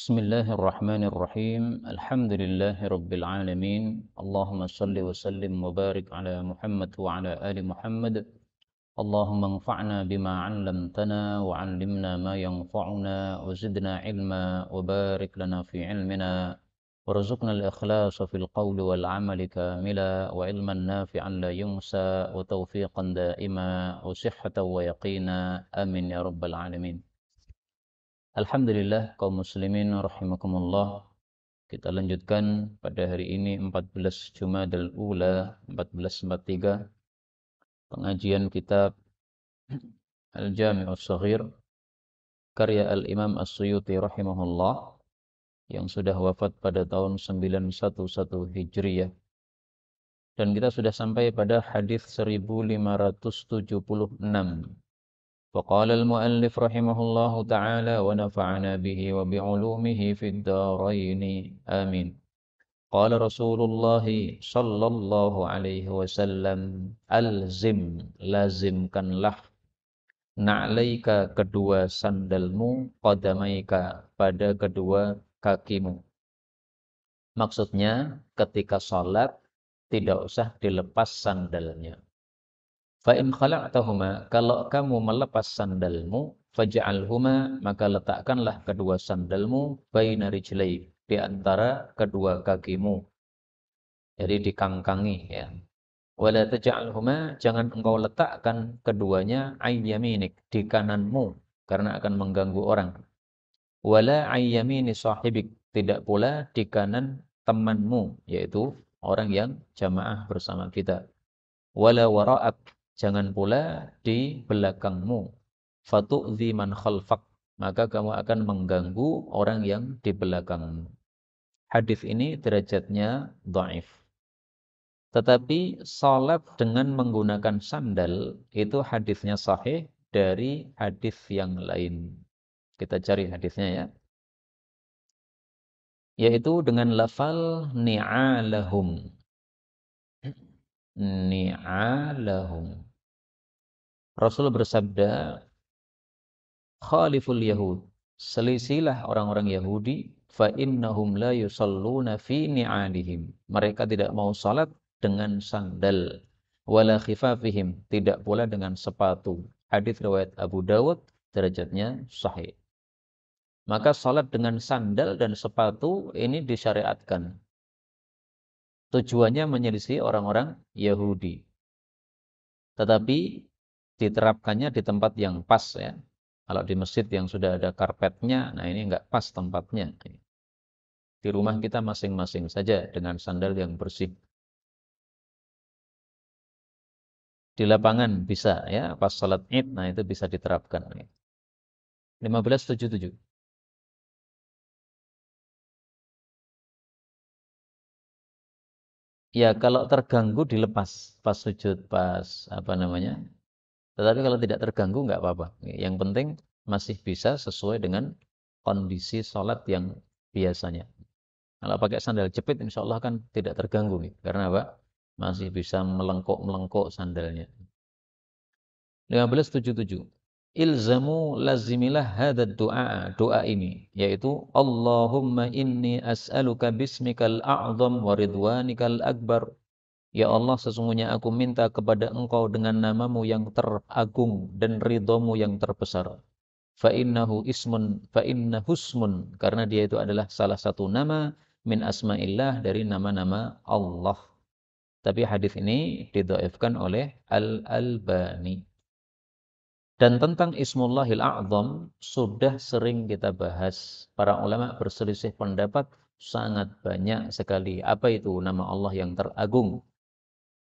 بسم الله الرحمن الرحيم الحمد لله رب العالمين اللهم صل وسلم وبارك على محمد وعلى آل محمد اللهم انفعنا بما علمتنا وعلمنا ما ينفعنا وزدنا علما وبارك لنا في علمنا ورزقنا الإخلاص في القول والعمل كاملا وعلما نافعا لا ينسى وتوفيقا دائما وصحة ويقينا آمين يا رب العالمين Alhamdulillah kaum muslimin rahimakumullah. Kita lanjutkan pada hari ini 14 Jumadal Ula 1443 pengajian kitab Al-Jami'us Saghir karya Al-Imam As-Suyuti rahimahullah yang sudah wafat pada tahun 911 Hijriah. Dan kita sudah sampai pada hadis 1576 وقال المؤلف رحمه الله تعالى ونفعنا به وبعلومه في الدارين آمين قال رسول الله صلى الله عليه وسلم الزم ألزم lazimkanlah نعليك kedua sandalmu qadamaika pada kedua kakimu maksudnya ketika sholat tidak usah dilepas sandalnya Fa'in khala'tahuma, kalau kamu melepas sandalmu, faja'alhuma, maka letakkanlah kedua sandalmu baina rijlai di antara kedua kakimu. Jadi dikangkangi ya. Wala taj'alhuma, jangan engkau letakkan keduanya ayyaminik, di kananmu, karena akan mengganggu orang. Wala ayyamini sahibik, tidak pula di kanan temanmu, yaitu orang yang jamaah bersama kita. Wala wara'ak, Jangan pula di belakangmu. Fatu'zi man khalfak. Maka kamu akan mengganggu orang yang di belakangmu. Hadis ini derajatnya dhaif. Tetapi salat dengan menggunakan sandal itu hadisnya sahih dari hadis yang lain. Kita cari hadisnya ya. Yaitu dengan lafal ni'alahum. Ni'alahum. Rasul bersabda, "Khaliful Yahud, selisilah orang-orang Yahudi, fa innahum la yusalluna fi ni'alihim." Mereka tidak mau salat dengan sandal, wala khifafihim, tidak pula dengan sepatu. Hadis riwayat Abu Dawud, derajatnya sahih. Maka salat dengan sandal dan sepatu ini disyariatkan. Tujuannya menyelisih orang-orang Yahudi. Tetapi diterapkannya di tempat yang pas ya. Kalau di masjid yang sudah ada karpetnya, nah ini nggak pas tempatnya. Di rumah hmm. kita masing-masing saja dengan sandal yang bersih. Di lapangan hmm. bisa ya, pas salat id, nah itu bisa diterapkan. 1577. Ya hmm. kalau terganggu dilepas pas sujud pas apa namanya tetapi kalau tidak terganggu nggak apa-apa. Yang penting masih bisa sesuai dengan kondisi sholat yang biasanya. Kalau pakai sandal jepit insya Allah kan tidak terganggu. nih. Karena apa? Masih bisa melengkok-melengkok sandalnya. 1577. Ilzamu lazimilah hadad doa, doa ini. Yaitu Allahumma inni as'aluka bismikal a'zam wa ridwanikal akbar Ya Allah, sesungguhnya aku minta kepada engkau dengan namamu yang teragung dan ridhomu yang terbesar. Fa'innahu ismun, fa'inna husmun. Karena dia itu adalah salah satu nama min asma'illah dari nama-nama Allah. Tapi hadis ini didoifkan oleh Al-Albani. Dan tentang Ismullahil A'zam sudah sering kita bahas. Para ulama berselisih pendapat sangat banyak sekali. Apa itu nama Allah yang teragung?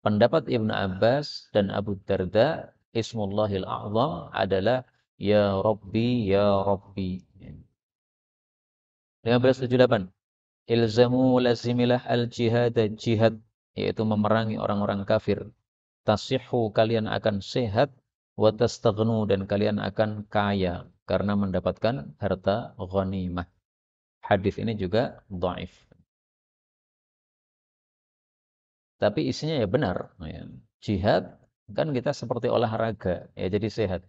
pendapat Ibn Abbas dan Abu Darda Ismullahil A'zam adalah Ya Rabbi, Ya Rabbi 1578 Ilzamu lazimilah al-jihad jihad yaitu memerangi orang-orang kafir tasihhu kalian akan sehat wa tastaghnu dan kalian akan kaya karena mendapatkan harta ghanimah. Hadis ini juga dhaif tapi isinya ya benar. Iya. Jihad kan kita seperti olahraga, ya jadi sehat.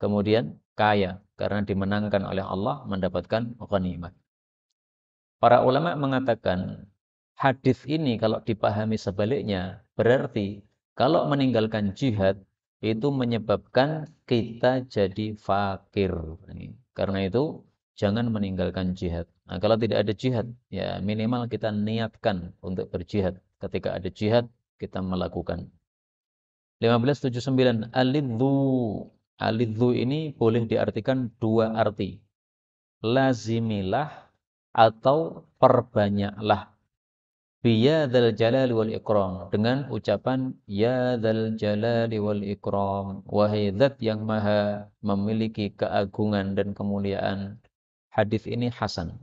Kemudian kaya karena dimenangkan oleh Allah mendapatkan ghanimah. Para ulama mengatakan hadis ini kalau dipahami sebaliknya berarti kalau meninggalkan jihad itu menyebabkan kita jadi fakir. Karena itu jangan meninggalkan jihad. Nah, kalau tidak ada jihad, ya minimal kita niatkan untuk berjihad ketika ada jihad kita melakukan 1579 Alidhu, alidhu ini boleh diartikan dua arti lazimilah atau perbanyaklah biya dal jalali wal ikram dengan ucapan ya dal jalali wal ikram wahai zat yang maha memiliki keagungan dan kemuliaan hadis ini hasan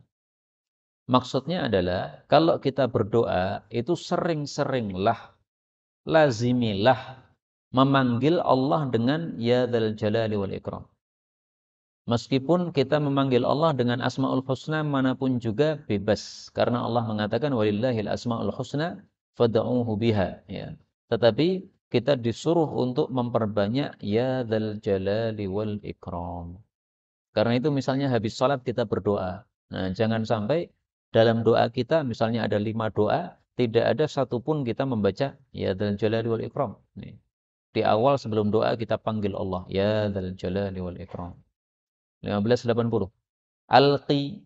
Maksudnya adalah kalau kita berdoa itu sering-seringlah lazimilah memanggil Allah dengan ya dzal jalali wal ikram. Meskipun kita memanggil Allah dengan asmaul husna manapun juga bebas karena Allah mengatakan walillahil asmaul husna fad'uhu biha ya. Tetapi kita disuruh untuk memperbanyak ya dzal jalali wal ikram. Karena itu misalnya habis salat kita berdoa. Nah, jangan sampai dalam doa kita misalnya ada lima doa tidak ada satupun kita membaca ya dzal jalali wal ikram di awal sebelum doa kita panggil Allah ya dzal jalali wal ikram 1580 alqi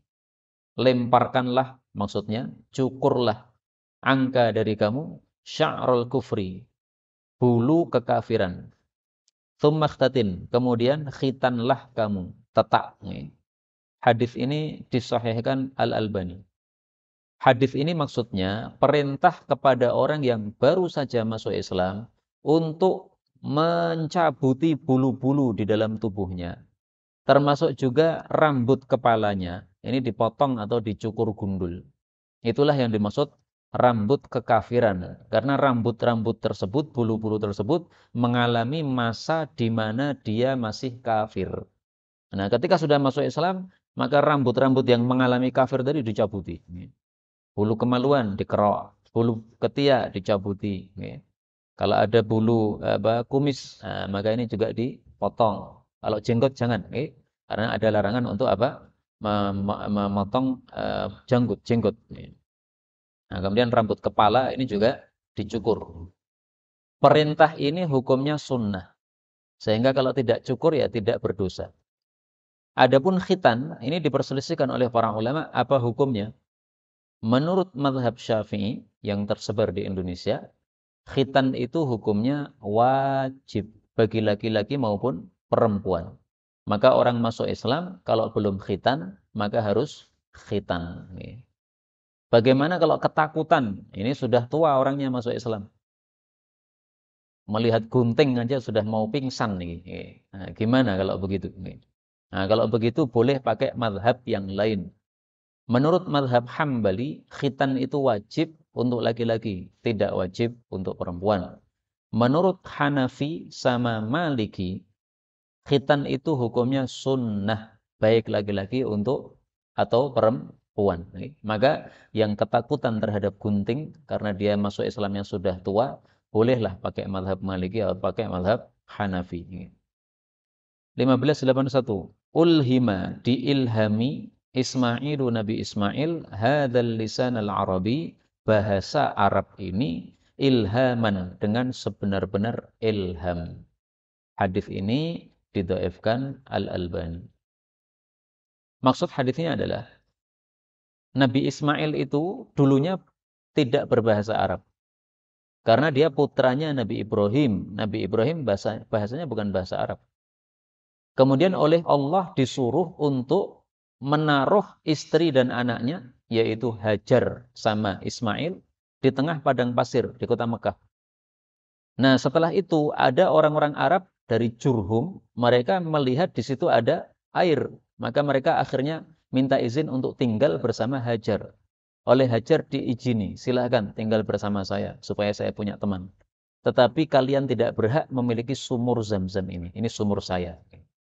lemparkanlah maksudnya cukurlah angka dari kamu sya'rul kufri bulu kekafiran thumakhtatin kemudian khitanlah kamu tetap nih. hadis ini disahihkan al albani Hadis ini maksudnya perintah kepada orang yang baru saja masuk Islam untuk mencabuti bulu-bulu di dalam tubuhnya, termasuk juga rambut kepalanya. Ini dipotong atau dicukur gundul. Itulah yang dimaksud rambut kekafiran. Karena rambut-rambut tersebut, bulu-bulu tersebut mengalami masa di mana dia masih kafir. Nah, ketika sudah masuk Islam, maka rambut-rambut yang mengalami kafir tadi dicabuti bulu kemaluan dikerok, bulu ketiak dicabuti. Ya. Kalau ada bulu apa, kumis, nah, maka ini juga dipotong. Kalau jenggot jangan, ya. karena ada larangan untuk apa? memotong uh, janggut, jenggot. Ya. Nah, kemudian rambut kepala ini juga dicukur. Perintah ini hukumnya sunnah. Sehingga kalau tidak cukur ya tidak berdosa. Adapun khitan ini diperselisihkan oleh para ulama apa hukumnya? Menurut madhab syafi'i yang tersebar di Indonesia, khitan itu hukumnya wajib bagi laki-laki maupun perempuan. Maka orang masuk Islam kalau belum khitan, maka harus khitan. Bagaimana kalau ketakutan? Ini sudah tua orangnya masuk Islam. Melihat gunting aja sudah mau pingsan nih. Nah, gimana kalau begitu? Nah, kalau begitu boleh pakai madhab yang lain. Menurut madhab Hambali, khitan itu wajib untuk laki-laki, tidak wajib untuk perempuan. Menurut Hanafi sama Maliki, khitan itu hukumnya sunnah, baik laki-laki untuk atau perempuan. Maka yang ketakutan terhadap gunting karena dia masuk Islam yang sudah tua, bolehlah pakai madhab Maliki atau pakai madhab Hanafi. 1581 Ulhima diilhami Ismailu Nabi Ismail hadal lisan al-arabi bahasa Arab ini ilhaman dengan sebenar-benar ilham. Hadis ini didoefkan Al-Albani. Maksud hadisnya adalah Nabi Ismail itu dulunya tidak berbahasa Arab. Karena dia putranya Nabi Ibrahim. Nabi Ibrahim bahasa, bahasanya bukan bahasa Arab. Kemudian oleh Allah disuruh untuk menaruh istri dan anaknya yaitu Hajar sama Ismail di tengah padang pasir di kota Mekah. Nah, setelah itu ada orang-orang Arab dari Jurhum, mereka melihat di situ ada air, maka mereka akhirnya minta izin untuk tinggal bersama Hajar. Oleh Hajar diizini, silahkan tinggal bersama saya supaya saya punya teman. Tetapi kalian tidak berhak memiliki sumur zam-zam ini. Ini sumur saya.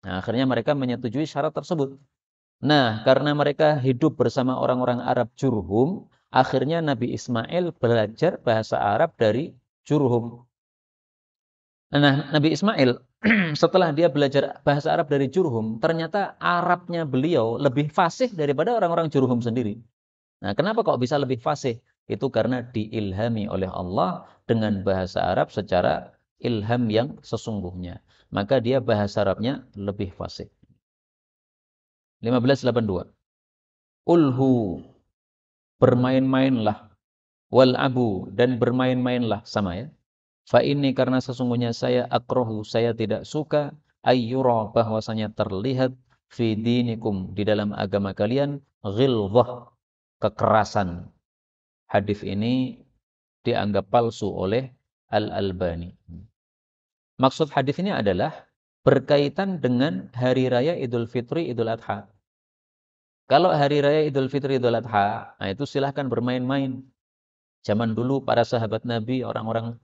Nah, akhirnya mereka menyetujui syarat tersebut. Nah, karena mereka hidup bersama orang-orang Arab Jurhum, akhirnya Nabi Ismail belajar bahasa Arab dari Jurhum. Nah, Nabi Ismail setelah dia belajar bahasa Arab dari Jurhum, ternyata Arabnya beliau lebih fasih daripada orang-orang Jurhum sendiri. Nah, kenapa kok bisa lebih fasih? Itu karena diilhami oleh Allah dengan bahasa Arab secara ilham yang sesungguhnya. Maka dia bahasa Arabnya lebih fasih. 1582. Ulhu bermain-mainlah wal abu dan bermain-mainlah sama ya. Fa ini karena sesungguhnya saya akrohu saya tidak suka ayyura bahwasanya terlihat fi dinikum di dalam agama kalian ghilzah kekerasan. Hadis ini dianggap palsu oleh Al-Albani. Maksud hadis ini adalah berkaitan dengan hari raya Idul Fitri, Idul Adha. Kalau hari raya Idul Fitri, Idul Adha, nah itu silahkan bermain-main. Zaman dulu para sahabat Nabi, orang-orang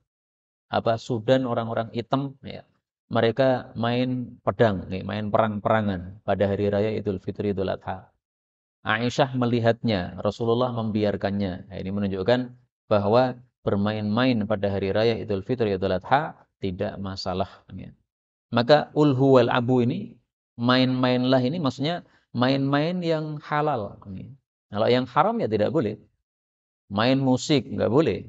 apa Sudan, orang-orang hitam, ya, mereka main pedang, nih, main perang-perangan pada hari raya Idul Fitri, Idul Adha. Aisyah melihatnya, Rasulullah membiarkannya. Nah, ini menunjukkan bahwa bermain-main pada hari raya Idul Fitri, Idul Adha tidak masalah. Nih. Ya. Maka ulhu wal abu ini main-mainlah ini maksudnya main-main yang halal. Kalau yang haram ya tidak boleh. Main musik nggak boleh.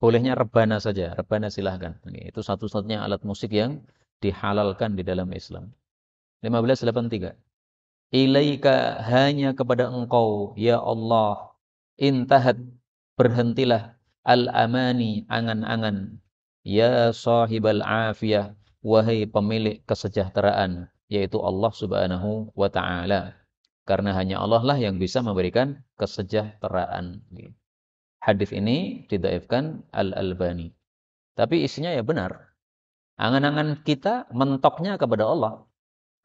Bolehnya rebana saja, rebana silahkan. Itu satu-satunya alat musik yang dihalalkan di dalam Islam. 1583. Ilaika hanya kepada engkau, ya Allah, intahat berhentilah al-amani angan-angan ya sahibal afiyah wahai pemilik kesejahteraan, yaitu Allah Subhanahu wa taala. Karena hanya Allah lah yang bisa memberikan kesejahteraan. Hadis ini didaifkan Al-Albani. Tapi isinya ya benar. Angan-angan kita mentoknya kepada Allah.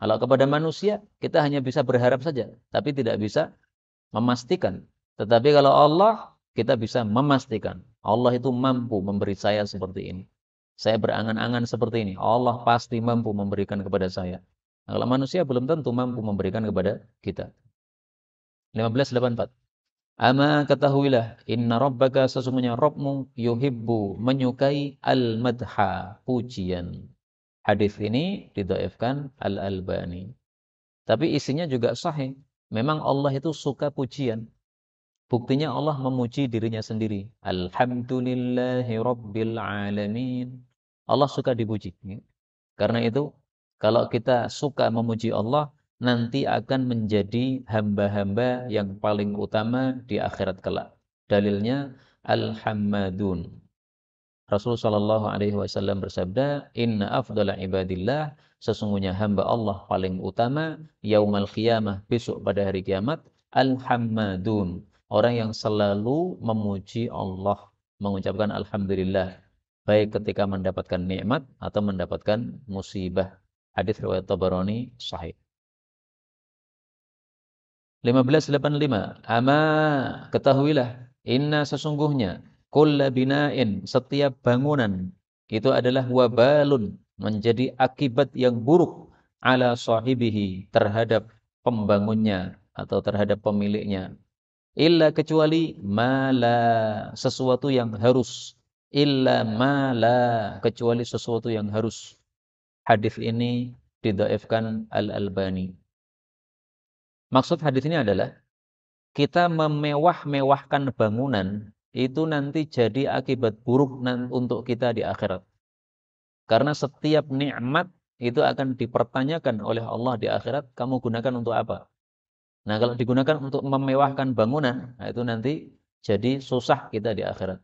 Kalau kepada manusia, kita hanya bisa berharap saja, tapi tidak bisa memastikan. Tetapi kalau Allah, kita bisa memastikan. Allah itu mampu memberi saya seperti ini. Saya berangan-angan seperti ini. Allah pasti mampu memberikan kepada saya. Kalau manusia belum tentu mampu memberikan kepada kita. 1584. Ama ketahuilah inna rabbaka sesungguhnya Rabbmu yuhibbu menyukai al-madha pujian. Hadis ini didoifkan Al-Albani. Tapi isinya juga sahih. Memang Allah itu suka pujian. Buktinya Allah memuji dirinya sendiri. Alhamdulillahi Rabbil Alamin. Allah suka dipuji. Karena itu, kalau kita suka memuji Allah, nanti akan menjadi hamba-hamba yang paling utama di akhirat kelak. Dalilnya, Alhamadun. Rasulullah Shallallahu Alaihi Wasallam bersabda, Inna afdala ibadillah, sesungguhnya hamba Allah paling utama, yaumal qiyamah, besok pada hari kiamat, Alhamadun orang yang selalu memuji Allah, mengucapkan alhamdulillah baik ketika mendapatkan nikmat atau mendapatkan musibah. Hadis riwayat Tabarani sahih. 1585 Ama ketahuilah inna sesungguhnya kulla binain setiap bangunan itu adalah wabalun menjadi akibat yang buruk ala sahibihi terhadap pembangunnya atau terhadap pemiliknya illa kecuali mala sesuatu yang harus illa mala kecuali sesuatu yang harus hadis ini didaifkan al albani maksud hadis ini adalah kita memewah-mewahkan bangunan itu nanti jadi akibat buruk untuk kita di akhirat karena setiap nikmat itu akan dipertanyakan oleh Allah di akhirat kamu gunakan untuk apa Nah, kalau digunakan untuk memewahkan bangunan, nah itu nanti jadi susah kita di akhirat.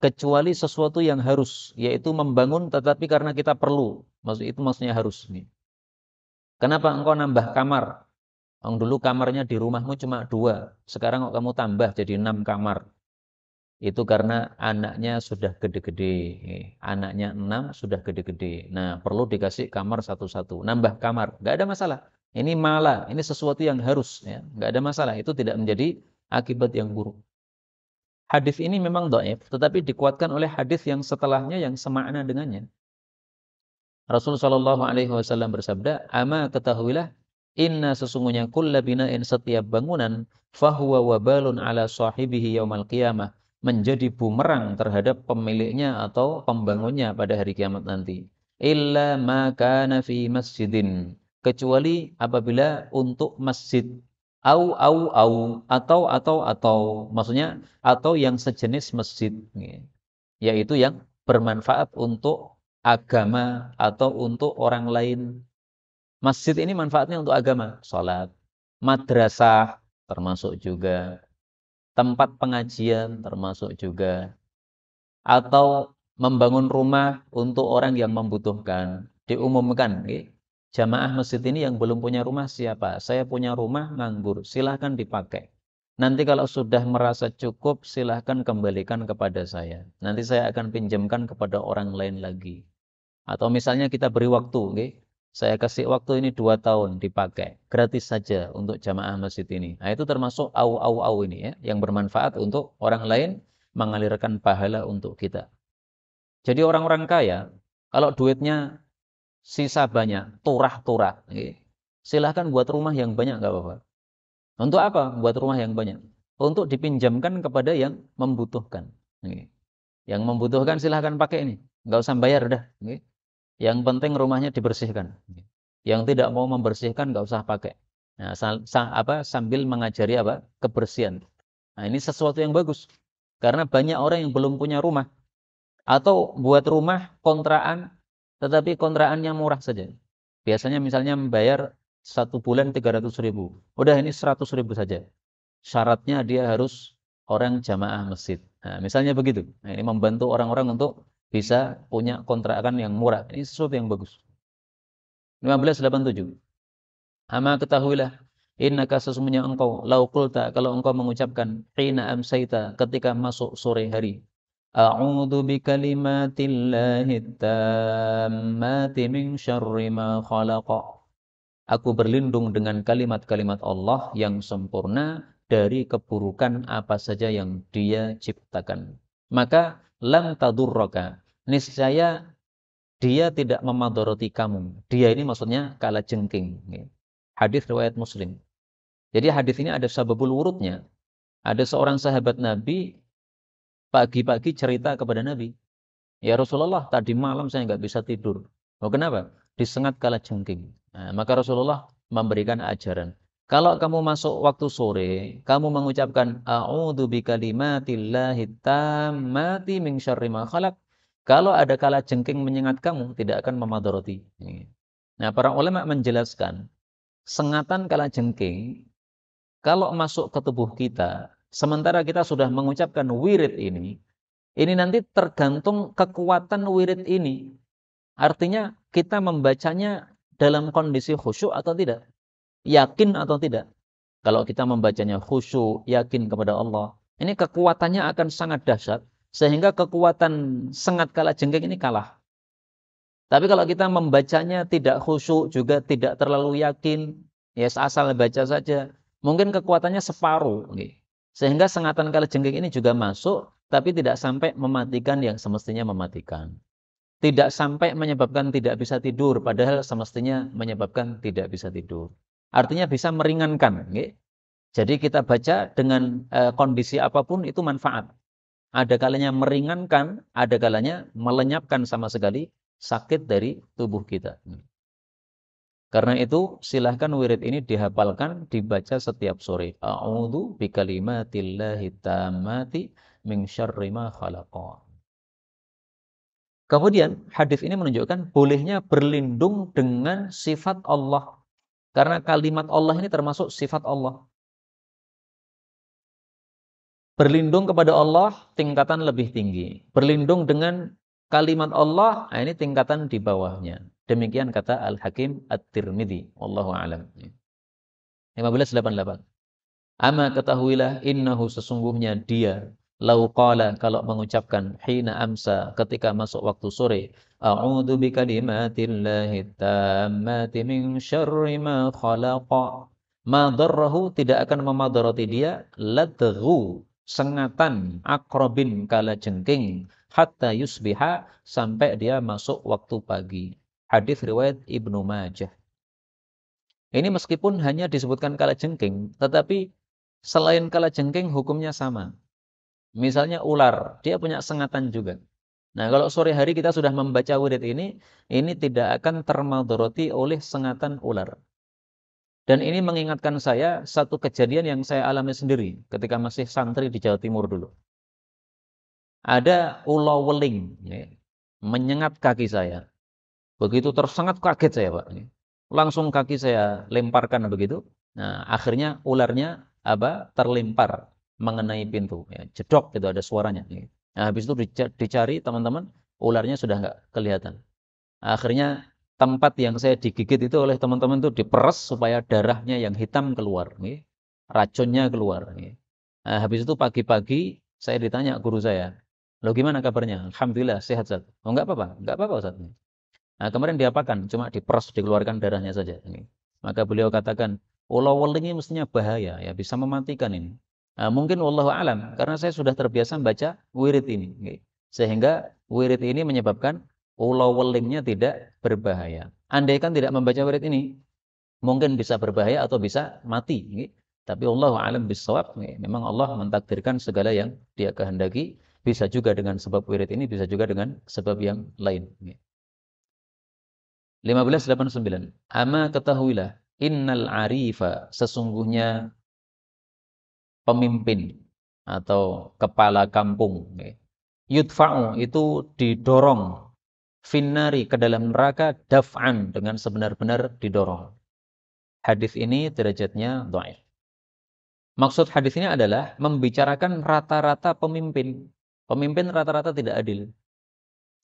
Kecuali sesuatu yang harus, yaitu membangun tetapi karena kita perlu. Maksud itu maksudnya harus nih. Kenapa engkau nambah kamar? Yang dulu kamarnya di rumahmu cuma dua, sekarang kok kamu tambah jadi enam kamar. Itu karena anaknya sudah gede-gede, eh, anaknya enam sudah gede-gede. Nah perlu dikasih kamar satu-satu, nambah kamar, nggak ada masalah. Ini malah, ini sesuatu yang harus, ya. nggak ada masalah. Itu tidak menjadi akibat yang buruk. Hadis ini memang doif, tetapi dikuatkan oleh hadis yang setelahnya yang semakna dengannya. Rasul Shallallahu Alaihi Wasallam bersabda, "Ama ketahuilah, inna sesungguhnya binain setiap bangunan, fahuwa wabalun ala sahibihi yaumal qiyamah, menjadi bumerang terhadap pemiliknya atau pembangunnya pada hari kiamat nanti. Illa ma kana fi masjidin kecuali apabila untuk masjid au au au atau atau atau maksudnya atau yang sejenis masjid yaitu yang bermanfaat untuk agama atau untuk orang lain masjid ini manfaatnya untuk agama sholat madrasah termasuk juga tempat pengajian termasuk juga atau membangun rumah untuk orang yang membutuhkan diumumkan jamaah masjid ini yang belum punya rumah siapa? Saya punya rumah nganggur, silahkan dipakai. Nanti kalau sudah merasa cukup, silahkan kembalikan kepada saya. Nanti saya akan pinjamkan kepada orang lain lagi. Atau misalnya kita beri waktu, okay? saya kasih waktu ini dua tahun dipakai, gratis saja untuk jamaah masjid ini. Nah itu termasuk au au au ini ya, yang bermanfaat untuk orang lain mengalirkan pahala untuk kita. Jadi orang-orang kaya, kalau duitnya sisa banyak, turah-turah. Silahkan buat rumah yang banyak, nggak apa-apa. Untuk apa buat rumah yang banyak? Untuk dipinjamkan kepada yang membutuhkan. Yang membutuhkan silahkan pakai ini. Nggak usah bayar, dah. Yang penting rumahnya dibersihkan. Yang tidak mau membersihkan nggak usah pakai. Nah, sal, sal, apa sambil mengajari apa kebersihan. Nah, ini sesuatu yang bagus karena banyak orang yang belum punya rumah atau buat rumah kontraan tetapi kontraannya murah saja. Biasanya misalnya membayar satu bulan 300 ribu. Udah ini 100 ribu saja. Syaratnya dia harus orang jamaah masjid. Nah, misalnya begitu. Nah, ini membantu orang-orang untuk bisa punya kontrakan yang murah. Ini sesuatu yang bagus. 1587. Ama ketahuilah innaka sesungguhnya engkau laukulta kalau engkau mengucapkan hina amsaita ketika masuk sore hari أعوذ بكلمات الله التامات من شر ما خلق Aku berlindung dengan kalimat-kalimat Allah yang sempurna dari keburukan apa saja yang dia ciptakan. Maka lam tadurroka, niscaya dia tidak memadoroti kamu. Dia ini maksudnya kala jengking. Hadis riwayat Muslim. Jadi hadis ini ada sababul wurudnya. Ada seorang sahabat Nabi pagi-pagi cerita kepada Nabi. Ya Rasulullah, tadi malam saya nggak bisa tidur. Oh, kenapa? Disengat kala jengking. Nah, maka Rasulullah memberikan ajaran. Kalau kamu masuk waktu sore, kamu mengucapkan a'udzu bikalimatillahi tammati min syarri ma khalaq. Kalau ada kala jengking menyengat kamu, tidak akan memadarati. Nah, para ulama menjelaskan, sengatan kala jengking kalau masuk ke tubuh kita Sementara kita sudah mengucapkan wirid ini, ini nanti tergantung kekuatan wirid ini. Artinya kita membacanya dalam kondisi khusyuk atau tidak. Yakin atau tidak. Kalau kita membacanya khusyuk, yakin kepada Allah. Ini kekuatannya akan sangat dahsyat. Sehingga kekuatan sangat kalah jengking ini kalah. Tapi kalau kita membacanya tidak khusyuk juga tidak terlalu yakin, ya yes, asal baca saja, mungkin kekuatannya separuh. Okay. Sehingga sengatan kalajengking ini juga masuk, tapi tidak sampai mematikan yang semestinya mematikan. Tidak sampai menyebabkan tidak bisa tidur, padahal semestinya menyebabkan tidak bisa tidur. Artinya bisa meringankan. Jadi kita baca dengan e, kondisi apapun itu manfaat. Ada kalanya meringankan, ada kalanya melenyapkan sama sekali sakit dari tubuh kita. Karena itu silahkan wirid ini dihafalkan, dibaca setiap sore. A'udhu bi kalimatillahi tamati min syarri ma khalaqa. Kemudian hadis ini menunjukkan bolehnya berlindung dengan sifat Allah. Karena kalimat Allah ini termasuk sifat Allah. Berlindung kepada Allah tingkatan lebih tinggi. Berlindung dengan kalimat Allah, nah ini tingkatan di bawahnya. Demikian kata Al-Hakim at tirmidhi Wallahu a'lam. 1588. Ya. Ama ketahuilah innahu sesungguhnya dia lau qala kalau mengucapkan hina amsa ketika masuk waktu sore A'udhu bi kalimatillahi tammati min syarri ma khalaqa Madarrahu tidak akan memadarati dia ladghu sengatan akrobin kala jengking hatta yusbiha sampai dia masuk waktu pagi hadis riwayat Ibnu Majah. Ini meskipun hanya disebutkan kala jengking, tetapi selain kala jengking hukumnya sama. Misalnya ular, dia punya sengatan juga. Nah, kalau sore hari kita sudah membaca wirid ini, ini tidak akan termadoroti oleh sengatan ular. Dan ini mengingatkan saya satu kejadian yang saya alami sendiri ketika masih santri di Jawa Timur dulu. Ada ulo weling, ya, menyengat kaki saya. Begitu tersengat kaget saya pak. Langsung kaki saya lemparkan begitu. Nah akhirnya ularnya apa terlempar mengenai pintu. Ya, jedok gitu ada suaranya. Iya. Nah, habis itu dicari teman-teman ularnya sudah nggak kelihatan. Akhirnya tempat yang saya digigit itu oleh teman-teman itu diperes supaya darahnya yang hitam keluar. Nih. Iya. Racunnya keluar. Nih. Iya. Nah, habis itu pagi-pagi saya ditanya guru saya, lo gimana kabarnya? Alhamdulillah sehat Ustaz. Oh enggak apa-apa, enggak apa-apa Ustaz. Nah, kemarin diapakan? Cuma diperas, dikeluarkan darahnya saja. Ini. Maka beliau katakan, ulah weling ini mestinya bahaya, ya bisa mematikan ini. Nah, mungkin Allah alam, karena saya sudah terbiasa membaca wirid ini. Ini. Sehingga wirid ini menyebabkan ulah welingnya tidak berbahaya. Andaikan tidak membaca wirid ini, mungkin bisa berbahaya atau bisa mati. Ini. Tapi Allah alam bisawab, memang Allah mentakdirkan segala yang dia kehendaki, bisa juga dengan sebab wirid ini, bisa juga dengan sebab yang lain. 1589. Ama ketahuilah, innal arifa sesungguhnya pemimpin atau kepala kampung. Yudfa'u itu didorong finnari ke dalam neraka daf'an dengan sebenar-benar didorong. Hadis ini derajatnya dhaif. Maksud hadis ini adalah membicarakan rata-rata pemimpin. Pemimpin rata-rata tidak adil.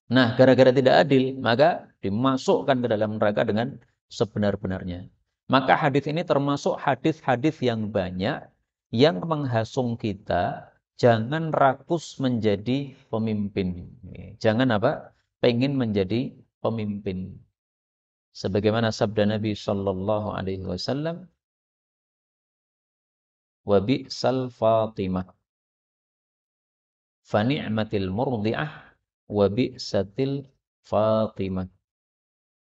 Nah, gara-gara tidak adil, maka dimasukkan ke dalam neraka dengan sebenar-benarnya. Maka hadis ini termasuk hadis-hadis yang banyak yang menghasung kita jangan rakus menjadi pemimpin. Jangan apa? Pengen menjadi pemimpin. Sebagaimana sabda Nabi Shallallahu Alaihi Wasallam, wabi sal Fatimah, fani'matil murdi'ah, wabi satil Fatimah.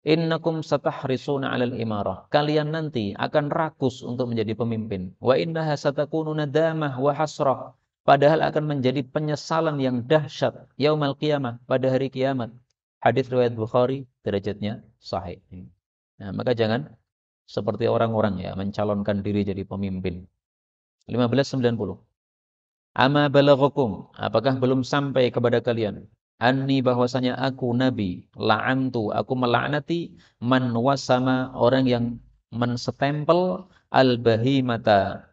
Innakum satahrisuna 'alal imarah. Kalian nanti akan rakus untuk menjadi pemimpin. Wa innaha satakunu nadamah wa hasrah. Padahal akan menjadi penyesalan yang dahsyat yaumal qiyamah pada hari kiamat. Hadis riwayat Bukhari derajatnya sahih. Nah, maka jangan seperti orang-orang ya mencalonkan diri jadi pemimpin. 1590. Ama balaghakum, apakah belum sampai kepada kalian anni bahwasanya aku nabi la'antu aku melaknati man wasama orang yang menstempel al bahimata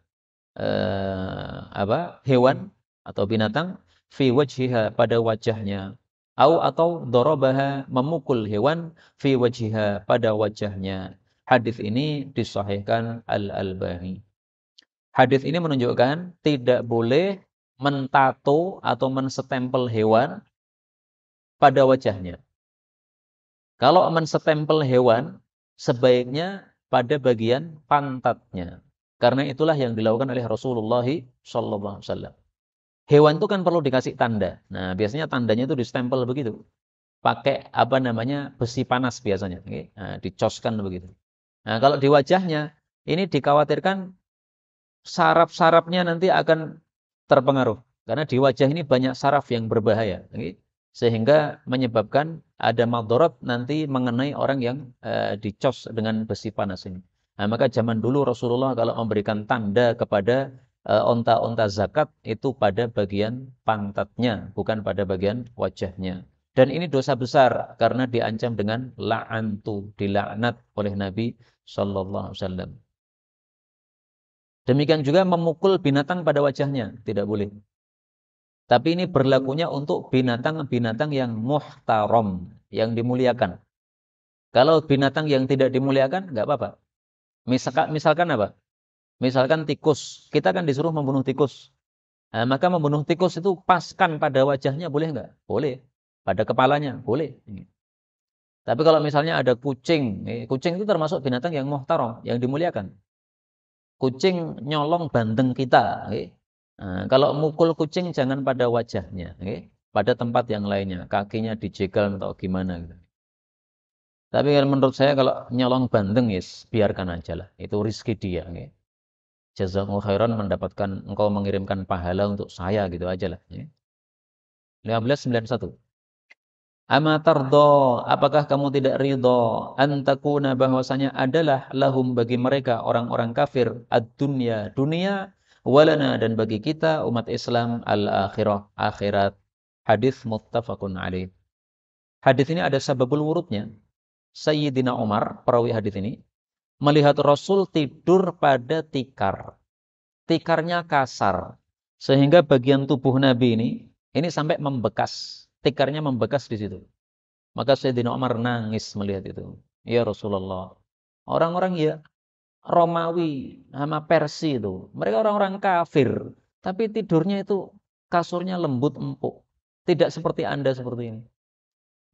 eh, apa hewan atau binatang fi wajhiha pada wajahnya au atau dorobaha memukul hewan fi wajhiha pada wajahnya hadis ini disahihkan al albani hadis ini menunjukkan tidak boleh mentato atau menstempel hewan pada wajahnya. Kalau setempel hewan, sebaiknya pada bagian pantatnya. Karena itulah yang dilakukan oleh Rasulullah SAW. Hewan itu kan perlu dikasih tanda. Nah, biasanya tandanya itu distempel begitu. Pakai apa namanya besi panas biasanya. Nah, dicoskan begitu. Nah, kalau di wajahnya, ini dikhawatirkan saraf-sarafnya nanti akan terpengaruh. Karena di wajah ini banyak saraf yang berbahaya sehingga menyebabkan ada madorot nanti mengenai orang yang e, dicos dengan besi panas ini. Nah, maka zaman dulu Rasulullah kalau memberikan tanda kepada eh, onta-onta e, zakat itu pada bagian pantatnya, bukan pada bagian wajahnya. Dan ini dosa besar karena diancam dengan la'antu, dilaknat oleh Nabi Shallallahu Alaihi Wasallam. Demikian juga memukul binatang pada wajahnya tidak boleh. Tapi ini berlakunya hmm. untuk binatang-binatang yang muhtarom, yang dimuliakan. Kalau binatang yang tidak dimuliakan, nggak apa-apa. Misalkan, iya. misalkan apa? Misalkan tikus, kita kan disuruh membunuh tikus. Nah, maka membunuh tikus itu paskan pada wajahnya boleh nggak? Boleh. Pada kepalanya boleh. Tapi kalau misalnya ada kucing, eh, kucing itu termasuk binatang yang muhtarom, yang dimuliakan. Kucing nyolong bandeng kita, eh, Nah, kalau mukul kucing jangan pada wajahnya, okay? pada tempat yang lainnya, kakinya dijegal atau gimana gitu. Tapi kalau menurut saya kalau nyolong bandeng yes, biarkan aja lah. Itu rizki dia. Okay? Jazakumullah khairan mendapatkan engkau mengirimkan pahala untuk saya gitu aja lah. Okay? 1591. Ama tardo, apakah kamu tidak ridho? Antakuna bahwasanya adalah lahum bagi mereka orang-orang kafir ad-dunya, dunia walana dan bagi kita umat Islam al-akhirah akhirat hadis muttafaqun alaih hadis ini ada sababul wurudnya Sayyidina Umar perawi hadis ini melihat Rasul tidur pada tikar tikarnya kasar sehingga bagian tubuh Nabi ini ini sampai membekas tikarnya membekas di situ maka Sayyidina Umar nangis melihat itu ya Rasulullah orang-orang ya Romawi sama Persia itu. Mereka orang-orang kafir, tapi tidurnya itu kasurnya lembut empuk. Tidak seperti Anda seperti ini.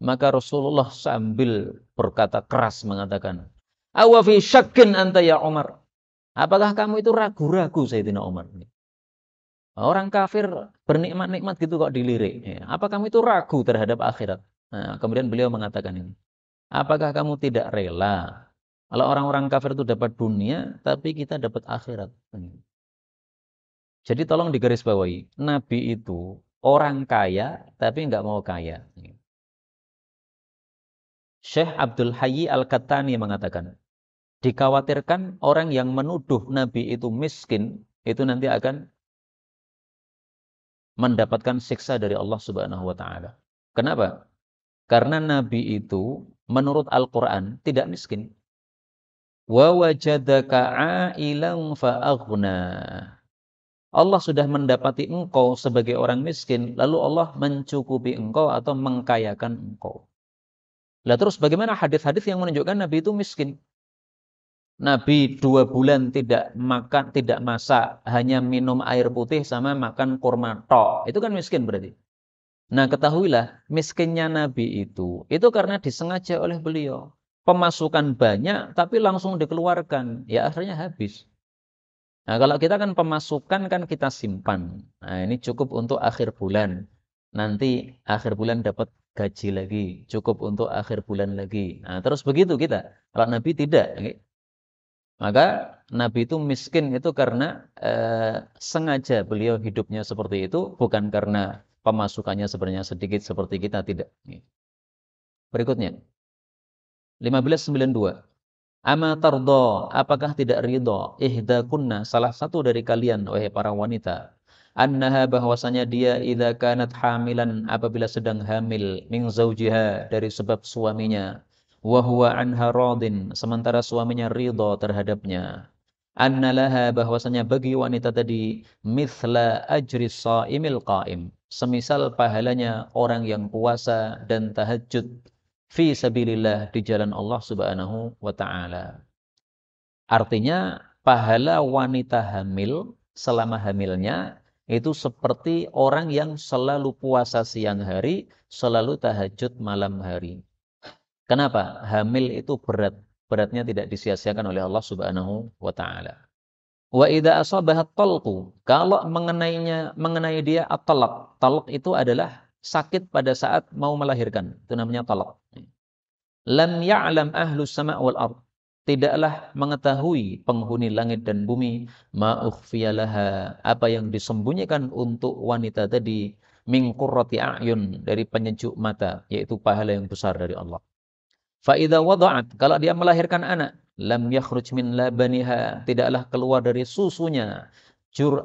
Maka Rasulullah sambil berkata keras mengatakan, "Awafi syakin anta ya Umar." Apakah kamu itu ragu-ragu Sayyidina Umar? Orang kafir bernikmat-nikmat gitu kok dilirik. Ya, apa kamu itu ragu terhadap akhirat? Nah, kemudian beliau mengatakan ini. Apakah kamu tidak rela kalau orang-orang kafir itu dapat dunia, tapi kita dapat akhirat. Jadi tolong digarisbawahi, Nabi itu orang kaya, tapi nggak mau kaya. Syekh Abdul Hayy Al-Kattani mengatakan, dikhawatirkan orang yang menuduh Nabi itu miskin, itu nanti akan mendapatkan siksa dari Allah Subhanahu wa taala. Kenapa? Karena Nabi itu menurut Al-Qur'an tidak miskin wa wajadaka a'ilan fa'aghna. Allah sudah mendapati engkau sebagai orang miskin, lalu Allah mencukupi engkau atau mengkayakan engkau. Lah terus bagaimana hadis-hadis yang menunjukkan Nabi itu miskin? Nabi dua bulan tidak makan, tidak masak, hanya minum air putih sama makan kurma tok. Itu kan miskin berarti. Nah ketahuilah miskinnya Nabi itu, itu karena disengaja oleh beliau pemasukan banyak tapi langsung dikeluarkan, ya akhirnya habis. Nah, kalau kita kan pemasukan kan kita simpan. Nah, ini cukup untuk akhir bulan. Nanti akhir bulan dapat gaji lagi, cukup untuk akhir bulan lagi. Nah, terus begitu kita. Kalau Nabi tidak, okay? maka Nabi itu miskin itu karena eh, sengaja beliau hidupnya seperti itu, bukan karena pemasukannya sebenarnya sedikit seperti kita tidak. Berikutnya. 1592. Ama tardo, apakah tidak ridho? Ihda kunna, salah satu dari kalian, wahai para wanita. Annaha bahwasanya dia idha kanat hamilan apabila sedang hamil min zaujiha dari sebab suaminya. Wahuwa anha radin, sementara suaminya ridho terhadapnya. Anna bahwasanya bagi wanita tadi mithla ajri sa'imil qa'im. Semisal pahalanya orang yang puasa dan tahajud fi sabilillah di jalan Allah Subhanahu wa taala. Artinya pahala wanita hamil selama hamilnya itu seperti orang yang selalu puasa siang hari, selalu tahajud malam hari. Kenapa? Hamil itu berat. Beratnya tidak disia-siakan oleh Allah Subhanahu wa taala. Wa idza asabahat talqu, kalau mengenainya mengenai dia at-talaq. Talq itu adalah sakit pada saat mau melahirkan. Itu namanya talak. Lam ya'lam ahlu sama' wal ard. Tidaklah mengetahui penghuni langit dan bumi ma'ukhfiyalaha. Apa yang disembunyikan untuk wanita tadi. Min qurrati a'yun. Dari penyejuk mata. Yaitu pahala yang besar dari Allah. Faidah wada'at. Kalau dia melahirkan anak. Lam yakhruj min labaniha. Tidaklah keluar dari susunya.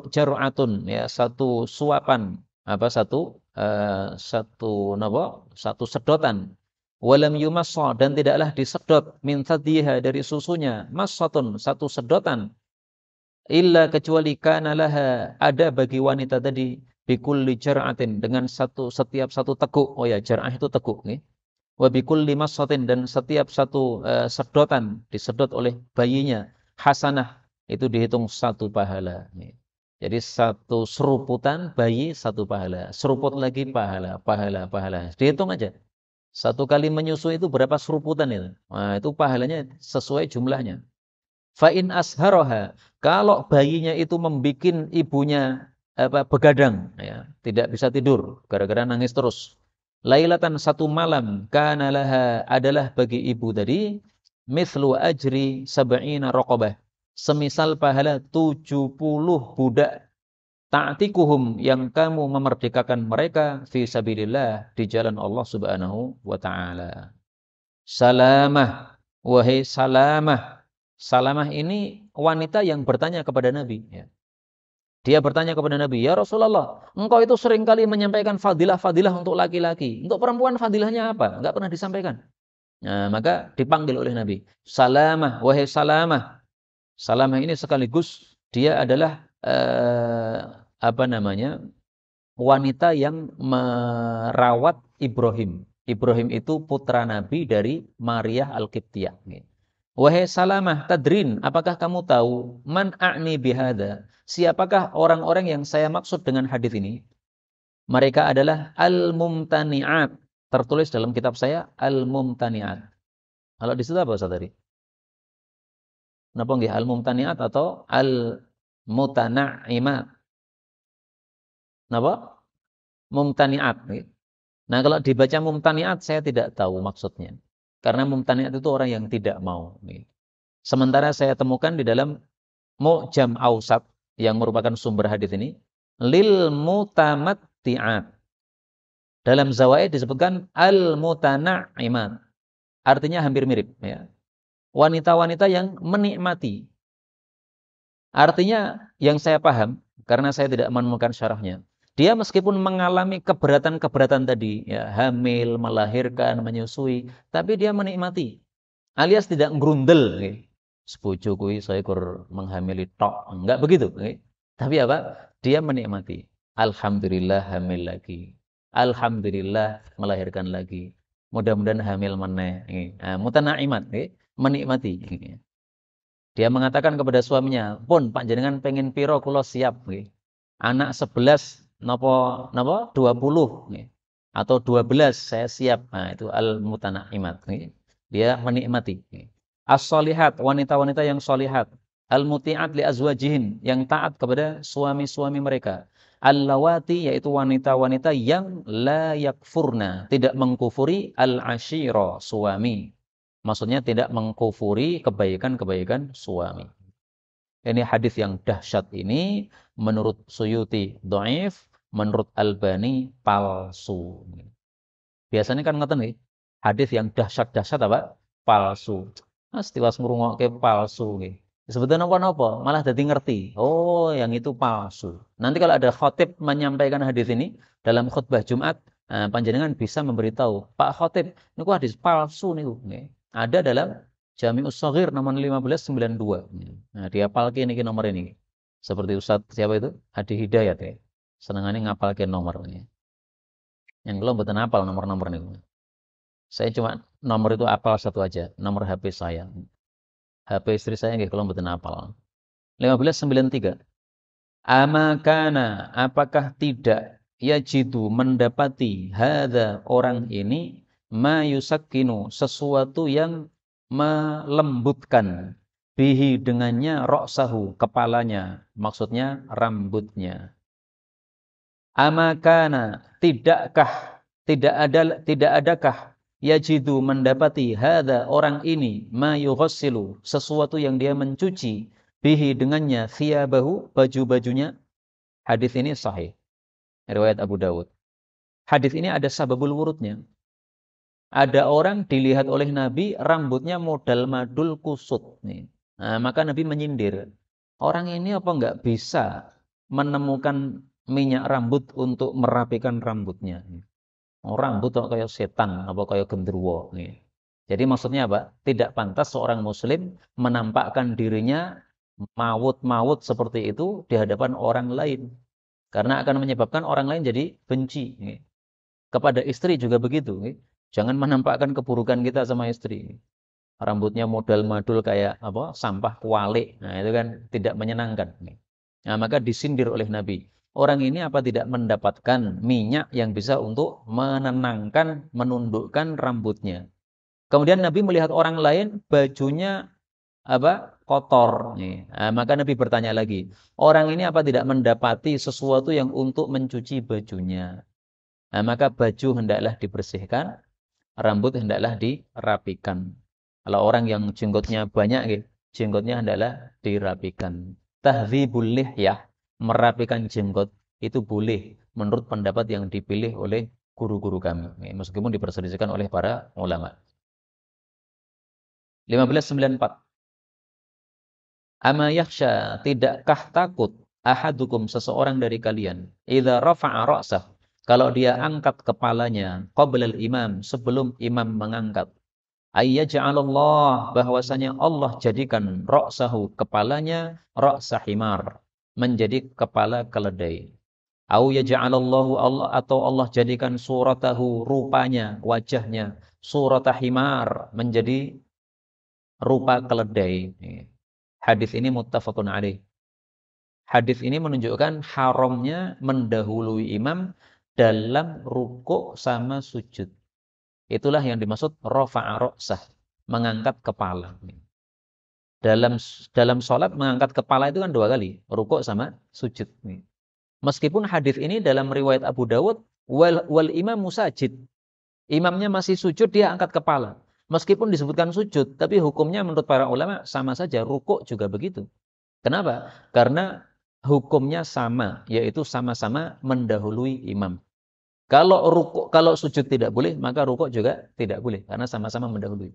juratun Ya, satu suapan apa satu uh, satu nabo satu sedotan walam yumassa dan tidaklah disedot minta dia dari susunya massatun satu sedotan illa kecuali kana laha ada bagi wanita tadi bikulli jar'atin dengan satu setiap satu teguk oh ya jar'ah itu teguk nih wabikul bikulli massatin dan setiap satu uh, sedotan disedot oleh bayinya hasanah itu dihitung satu pahala nih jadi satu seruputan bayi satu pahala, seruput lagi pahala, pahala, pahala. Dihitung aja. Satu kali menyusu itu berapa seruputan itu? Nah, itu pahalanya sesuai jumlahnya. Fa'in asharoha, kalau bayinya itu membuat ibunya apa begadang, ya, tidak bisa tidur gara-gara nangis terus. Lailatan satu malam kana adalah bagi ibu tadi mithlu ajri sab'ina rokobah semisal pahala 70 budak ta'tikuhum yang kamu memerdekakan mereka fi sabilillah di jalan Allah Subhanahu wa taala. Salamah wahai Salamah. Salamah ini wanita yang bertanya kepada Nabi ya. Dia bertanya kepada Nabi, "Ya Rasulullah, engkau itu seringkali menyampaikan fadilah-fadilah untuk laki-laki. Untuk perempuan fadilahnya apa? Enggak pernah disampaikan." Nah, maka dipanggil oleh Nabi, "Salamah wahai Salamah." Salamah ini sekaligus dia adalah eh, apa namanya wanita yang merawat Ibrahim. Ibrahim itu putra Nabi dari Maria Al-Qibtiyah. Wahai Salamah Tadrin, apakah kamu tahu man a'ni bihada? Siapakah orang-orang yang saya maksud dengan hadis ini? Mereka adalah al-mumtani'at. Tertulis dalam kitab saya al-mumtani'at. Kalau di situ apa saudari? napa nggih al mumtaniat atau al mutanaimat napa mumtaniat nah kalau dibaca mumtaniat saya tidak tahu maksudnya karena mumtaniat itu orang yang tidak mau sementara saya temukan di dalam mu'jam ausat yang merupakan sumber hadis ini lil mutamatti'at dalam zawaid disebutkan al mutanaimat artinya hampir mirip ya wanita-wanita yang menikmati. Artinya yang saya paham, karena saya tidak menemukan syarahnya, dia meskipun mengalami keberatan-keberatan tadi, ya, hamil, melahirkan, menyusui, tapi dia menikmati. Alias tidak ngrundel, Okay. Eh. saya kur menghamili tok. Enggak begitu. Okay. Eh. Tapi apa? Dia menikmati. Alhamdulillah hamil lagi. Alhamdulillah melahirkan lagi. Mudah-mudahan hamil meneh. Eh. Nah, mutanaimat. Okay menikmati. Gitu ya. Dia mengatakan kepada suaminya, pun panjenengan pengen piro kulo siap. Gitu ya. Anak sebelas, nopo, nopo dua 20 gitu ya. atau dua belas, saya siap. Nah, itu al-mutanaimat. Dia menikmati. As-solihat, wanita-wanita yang solihat. Al-muti'at li azwajihin, yang taat kepada suami-suami mereka. Al-lawati, yaitu wanita-wanita yang layak furna, tidak mengkufuri al-ashiro, suami. Maksudnya tidak mengkufuri kebaikan-kebaikan suami. Ini hadis yang dahsyat ini menurut Suyuti doif, menurut Albani palsu. Biasanya kan ngerti nih, hadis yang dahsyat-dahsyat apa? Palsu. Nah, setiwas ngurungok ke palsu. Nih. Sebetulnya apa-apa, malah jadi ngerti. Oh, yang itu palsu. Nanti kalau ada khotib menyampaikan hadis ini dalam khutbah Jumat, eh, panjenengan bisa memberitahu, Pak khotib, kok hadis palsu nih. Nih. Ada dalam Jami'us Saghir nomor 1592. Nah, dia palki ini nomor ini. Seperti Ustaz siapa itu? Hadi Hidayat ya. ke nomor ini. Yang belum betul hafal nomor-nomor ini. Saya cuma nomor itu apal satu aja, nomor HP saya. HP istri saya nggih kalau mboten apal. 1593. Amakana apakah tidak yajidu mendapati hadza orang ini ma yusakkinu sesuatu yang melembutkan bihi dengannya roksahu kepalanya maksudnya rambutnya amakana tidakkah tidak ada tidak adakah yajidu mendapati hada orang ini ma yughassilu sesuatu yang dia mencuci bihi dengannya thiyabahu baju-bajunya hadis ini sahih riwayat Abu Dawud hadis ini ada sababul wurudnya ada orang dilihat oleh Nabi rambutnya modal madul kusut nih. Nah, maka Nabi menyindir, orang ini apa nggak bisa menemukan minyak rambut untuk merapikan rambutnya. Oh, rambut kok kayak setan apa kayak gendruwo nih. Jadi maksudnya apa? Tidak pantas seorang muslim menampakkan dirinya mawut-mawut seperti itu di hadapan orang lain. Karena akan menyebabkan orang lain jadi benci. Kepada istri juga begitu. Jangan menampakkan keburukan kita sama istri. Rambutnya modal-madul kayak apa sampah kuali. Nah, itu kan tidak menyenangkan. Nah, maka disindir oleh Nabi. Orang ini apa tidak mendapatkan minyak yang bisa untuk menenangkan, menundukkan rambutnya. Kemudian Nabi melihat orang lain bajunya apa kotor. Nah, maka Nabi bertanya lagi, orang ini apa tidak mendapati sesuatu yang untuk mencuci bajunya? Nah, maka baju hendaklah dibersihkan, rambut hendaklah dirapikan. Kalau orang yang jenggotnya banyak gitu, jenggotnya hendaklah dirapikan. boleh ya merapikan jenggot itu boleh menurut pendapat yang dipilih oleh guru-guru kami meskipun diperselisihkan oleh para ulama. 1594 Ama yakhsha, tidakkah takut ahadukum seseorang dari kalian idza rafa'a ra'sah kalau dia angkat kepalanya qoblal imam sebelum imam mengangkat. Ayyaj'alallah bahwasanya Allah jadikan ra'sahu kepalanya ra'sa himar menjadi kepala keledai. Au yaj'alallahu Allah atau Allah jadikan suratahu rupanya, wajahnya surata himar menjadi rupa keledai. Hadis ini muttafaqun alaih. Hadis ini menunjukkan haramnya mendahului imam dalam ruko sama sujud. Itulah yang dimaksud rofa'a roksah, mengangkat kepala. Dalam dalam sholat mengangkat kepala itu kan dua kali, ruko sama sujud. Meskipun hadis ini dalam riwayat Abu Dawud, wal, wal imam musajid. Imamnya masih sujud, dia angkat kepala. Meskipun disebutkan sujud, tapi hukumnya menurut para ulama sama saja, rukuk juga begitu. Kenapa? Karena hukumnya sama, yaitu sama-sama mendahului imam. Kalau rukuk, kalau sujud tidak boleh, maka rukuk juga tidak boleh karena sama-sama mendahului.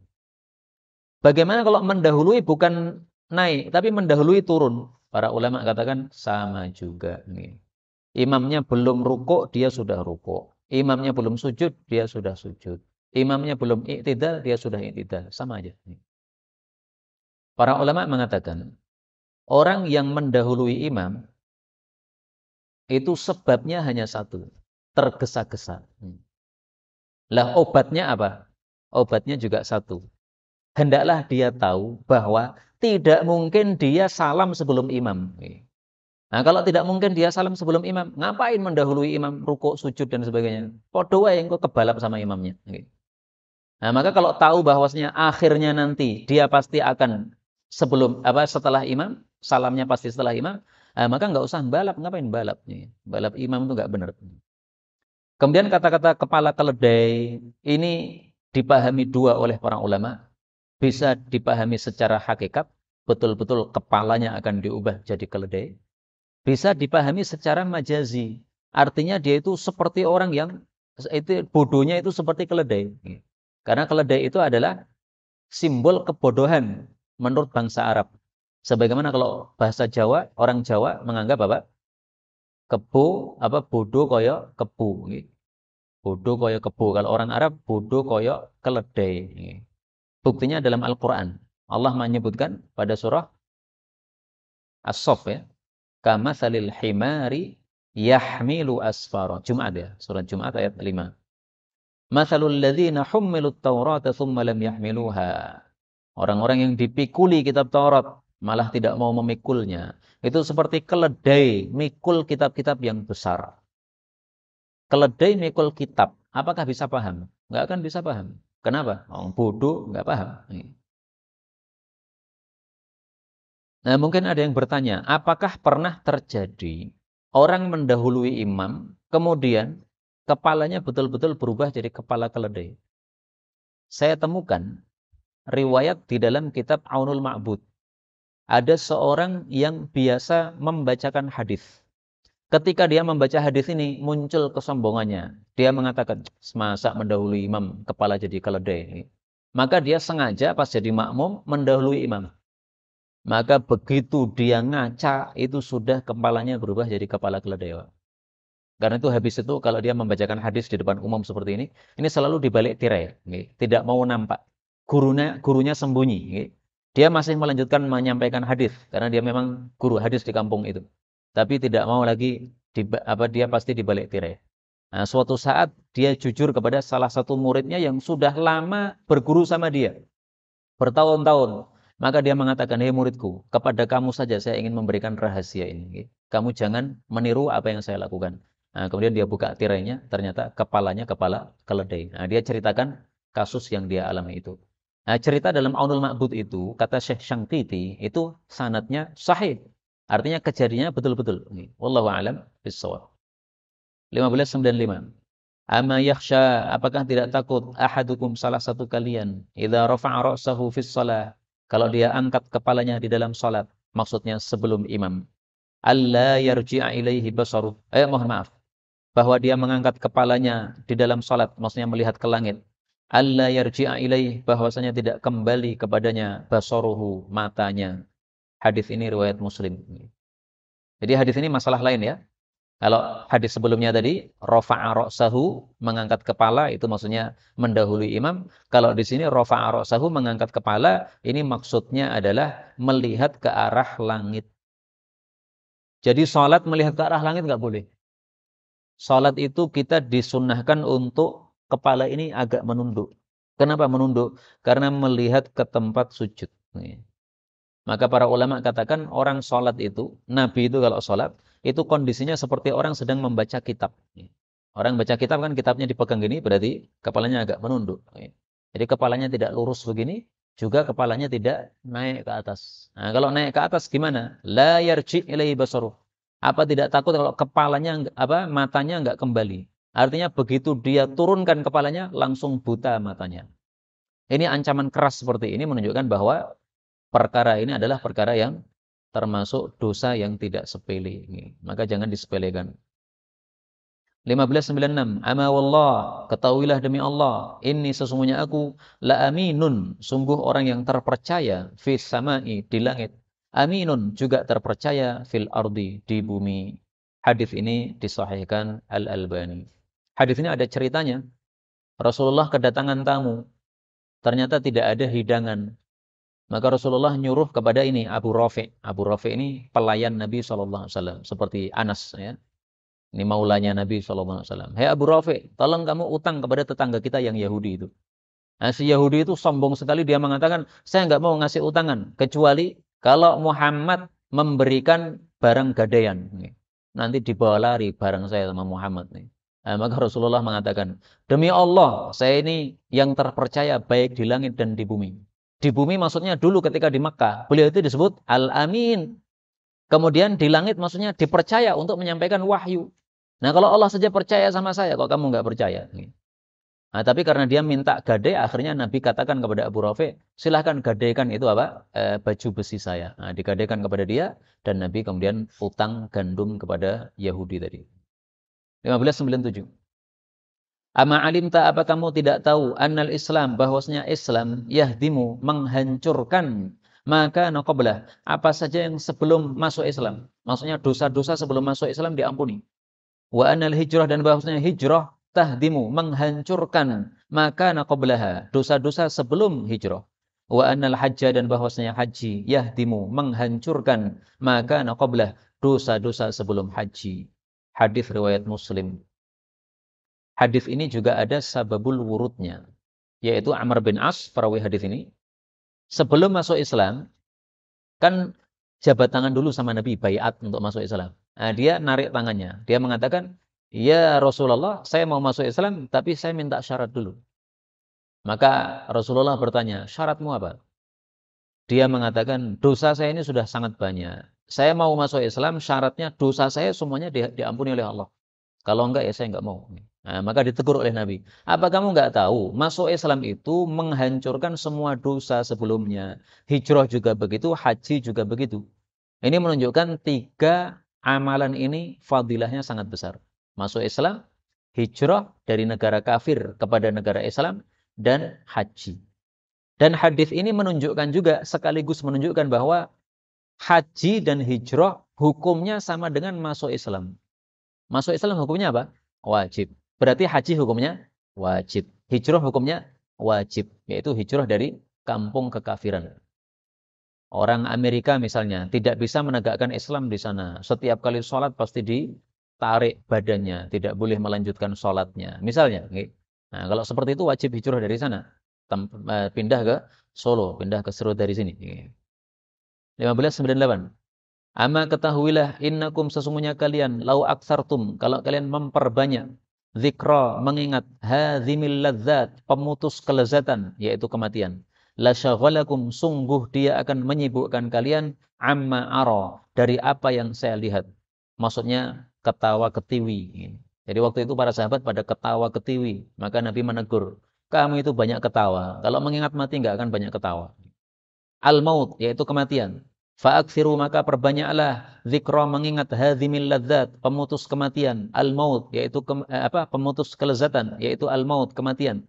Bagaimana kalau mendahului bukan naik, tapi mendahului turun? Para ulama katakan sama juga nih. Imamnya belum rukuk, dia sudah rukuk. Imamnya belum sujud, dia sudah sujud. Imamnya belum iktidal, dia sudah iktidal. Sama aja. Para ulama mengatakan, Orang yang mendahului imam itu sebabnya hanya satu, tergesa-gesa. Lah obatnya apa? Obatnya juga satu. Hendaklah dia tahu bahwa tidak mungkin dia salam sebelum imam. Nah, kalau tidak mungkin dia salam sebelum imam, ngapain mendahului imam rukuk, sujud dan sebagainya? Podoa yang kok kebalap sama imamnya. Nah, maka kalau tahu bahwasnya akhirnya nanti dia pasti akan sebelum apa setelah imam, salamnya pasti setelah imam, eh, maka nggak usah balap, ngapain balap nih? Balap imam itu nggak benar. Kemudian kata-kata kepala keledai ini dipahami dua oleh para ulama. Bisa dipahami secara hakikat, betul-betul kepalanya akan diubah jadi keledai. Bisa dipahami secara majazi, artinya dia itu seperti orang yang itu bodohnya itu seperti keledai. Karena keledai itu adalah simbol kebodohan menurut bangsa Arab. Sebagaimana kalau bahasa Jawa, orang Jawa menganggap apa? Kebu, apa bodoh koyo kebu. Bodo Bodoh koyo kebu. Kalau orang Arab, bodoh koyo keledai. Buktinya dalam Al-Quran. Allah menyebutkan pada surah As-Sof ya. Kama salil himari yahmilu asfara. Jumat ya, surah Jumat ayat 5. Masalul ladzina hummilut tawrata thumma lam yahmiluha. Orang-orang yang dipikuli kitab Taurat malah tidak mau memikulnya. Itu seperti keledai mikul kitab-kitab yang besar. Keledai mikul kitab, apakah bisa paham? Nggak akan bisa paham. Kenapa? Orang bodoh nggak paham. Nah, mungkin ada yang bertanya, apakah pernah terjadi orang mendahului imam, kemudian kepalanya betul-betul berubah jadi kepala keledai? Saya temukan riwayat di dalam kitab Aunul Ma'bud ada seorang yang biasa membacakan hadis. Ketika dia membaca hadis ini muncul kesombongannya. Dia mengatakan, "Semasa mendahului imam, kepala jadi keledai." Maka dia sengaja pas jadi makmum mendahului imam. Maka begitu dia ngaca itu sudah kepalanya berubah jadi kepala keledai. Karena itu habis itu kalau dia membacakan hadis di depan umum seperti ini, ini selalu dibalik tirai, tidak mau nampak. Gurunya gurunya sembunyi, dia masih melanjutkan menyampaikan hadis karena dia memang guru hadis di kampung itu. Tapi tidak mau lagi di, apa dia pasti dibalik tirai. Nah, suatu saat dia jujur kepada salah satu muridnya yang sudah lama berguru sama dia. Bertahun-tahun. Maka dia mengatakan, hei muridku, kepada kamu saja saya ingin memberikan rahasia ini. Kamu jangan meniru apa yang saya lakukan. Nah, kemudian dia buka tirainya, ternyata kepalanya kepala keledai. Nah, dia ceritakan kasus yang dia alami itu. Nah, cerita dalam Aunul Ma'bud itu, kata Syekh Syangkiti, itu sanatnya sahih. Artinya kejadiannya betul-betul. Wallahu alam bisawab. 1595. Ama yakhsha, apakah tidak takut ahadukum salah satu kalian idza rafa'a ra'sahu fis shalah, kalau dia angkat kepalanya di dalam salat, maksudnya sebelum imam. Alla yarji'a ilaihi basaru. Eh mohon maaf. Bahwa dia mengangkat kepalanya di dalam salat, maksudnya melihat ke langit, alla yarji'a ilaih bahwasanya tidak kembali kepadanya basaruhu matanya. Hadis ini riwayat Muslim. Jadi hadis ini masalah lain ya. Kalau hadis sebelumnya tadi rafa'a ra'sahu mengangkat kepala itu maksudnya mendahului imam. Kalau di sini rafa'a ra'sahu mengangkat kepala ini maksudnya adalah melihat ke arah langit. Jadi sholat melihat ke arah langit nggak boleh. sholat itu kita disunahkan untuk kepala ini agak menunduk. Kenapa menunduk? Karena melihat ke tempat sujud. Maka para ulama katakan orang sholat itu, Nabi itu kalau sholat, itu kondisinya seperti orang sedang membaca kitab. Orang baca kitab kan kitabnya dipegang gini, berarti kepalanya agak menunduk. Jadi kepalanya tidak lurus begini, juga kepalanya tidak naik ke atas. Nah, kalau naik ke atas gimana? La yarji ilaihi basaruh. Apa tidak takut kalau kepalanya apa matanya nggak kembali? Artinya begitu dia turunkan kepalanya, langsung buta matanya. Ini ancaman keras seperti ini menunjukkan bahwa perkara ini adalah perkara yang termasuk dosa yang tidak sepele. Maka jangan disepelekan. 1596 Ama wallah ketahuilah demi Allah ini sesungguhnya aku la aminun sungguh orang yang terpercaya fi samai di langit aminun juga terpercaya fil ardi di bumi hadis ini disahihkan Al Albani Hadis ini ada ceritanya. Rasulullah kedatangan tamu. Ternyata tidak ada hidangan. Maka Rasulullah nyuruh kepada ini Abu Rafi. Abu Rafi ini pelayan Nabi saw seperti Anas ya. Ini maulanya Nabi saw Hei Abu Rafi, tolong kamu utang kepada tetangga kita yang Yahudi itu. Nah, si Yahudi itu sombong sekali dia mengatakan saya nggak mau ngasih utangan kecuali kalau Muhammad memberikan barang gadaian. Nanti dibawa lari barang saya sama Muhammad nih. Nah, maka Rasulullah mengatakan, demi Allah, saya ini yang terpercaya baik di langit dan di bumi. Di bumi maksudnya dulu ketika di Mekah, beliau itu disebut Al-Amin. Kemudian di langit maksudnya dipercaya untuk menyampaikan wahyu. Nah kalau Allah saja percaya sama saya, kok kamu nggak percaya? Nah, tapi karena dia minta gade, akhirnya Nabi katakan kepada Abu Rafi, silahkan gadekan itu apa? E, baju besi saya. Nah, digadekan kepada dia, dan Nabi kemudian utang gandum kepada Yahudi tadi. 1597. Ama alimta apa kamu tidak tahu annal Islam bahwasnya Islam yahdimu menghancurkan maka naqablah apa saja yang sebelum masuk Islam. Maksudnya dosa-dosa sebelum masuk Islam diampuni. Wa annal hijrah dan bahwasanya hijrah tahdimu menghancurkan maka naqablaha dosa-dosa sebelum hijrah. Wa annal hajja dan bahwasnya haji yahdimu menghancurkan maka naqablah dosa-dosa sebelum haji hadis riwayat Muslim. Hadis ini juga ada sababul wurudnya, yaitu Amr bin As, perawi hadis ini. Sebelum masuk Islam, kan jabat tangan dulu sama Nabi, bayat untuk masuk Islam. Nah, dia narik tangannya. Dia mengatakan, Ya Rasulullah, saya mau masuk Islam, tapi saya minta syarat dulu. Maka Rasulullah bertanya, syaratmu apa? dia mengatakan dosa saya ini sudah sangat banyak. Saya mau masuk Islam syaratnya dosa saya semuanya di, diampuni oleh Allah. Kalau enggak ya saya enggak mau. Nah, maka ditegur oleh Nabi. Apa kamu enggak tahu masuk Islam itu menghancurkan semua dosa sebelumnya. Hijrah juga begitu, haji juga begitu. Ini menunjukkan tiga amalan ini fadilahnya sangat besar. Masuk Islam, hijrah dari negara kafir kepada negara Islam, dan haji. Dan hadis ini menunjukkan juga sekaligus menunjukkan bahwa haji dan hijrah hukumnya sama dengan masuk Islam. Masuk Islam hukumnya apa? Wajib. Berarti haji hukumnya wajib. Hijrah hukumnya wajib, yaitu hijrah dari kampung ke kafiran. Orang Amerika misalnya tidak bisa menegakkan Islam di sana. Setiap kali sholat pasti ditarik badannya, tidak boleh melanjutkan sholatnya. Misalnya, nah, kalau seperti itu wajib hijrah dari sana. Eh, pindah ke Solo, pindah ke Solo dari sini. 1598. Ama ketahuilah innakum sesungguhnya kalian lau aksartum kalau kalian memperbanyak zikra mengingat hadzimil ladzat pemutus kelezatan yaitu kematian la syaghalakum sungguh dia akan menyibukkan kalian amma ara dari apa yang saya lihat maksudnya ketawa ketiwi jadi waktu itu para sahabat pada ketawa ketiwi maka Nabi menegur kamu itu banyak ketawa. Kalau mengingat mati nggak akan banyak ketawa. Al maut yaitu kematian. Fa'aksiru maka perbanyaklah zikra mengingat hazimil ladzat, pemutus kematian, al maut yaitu ke, eh, apa? pemutus kelezatan yaitu al maut kematian.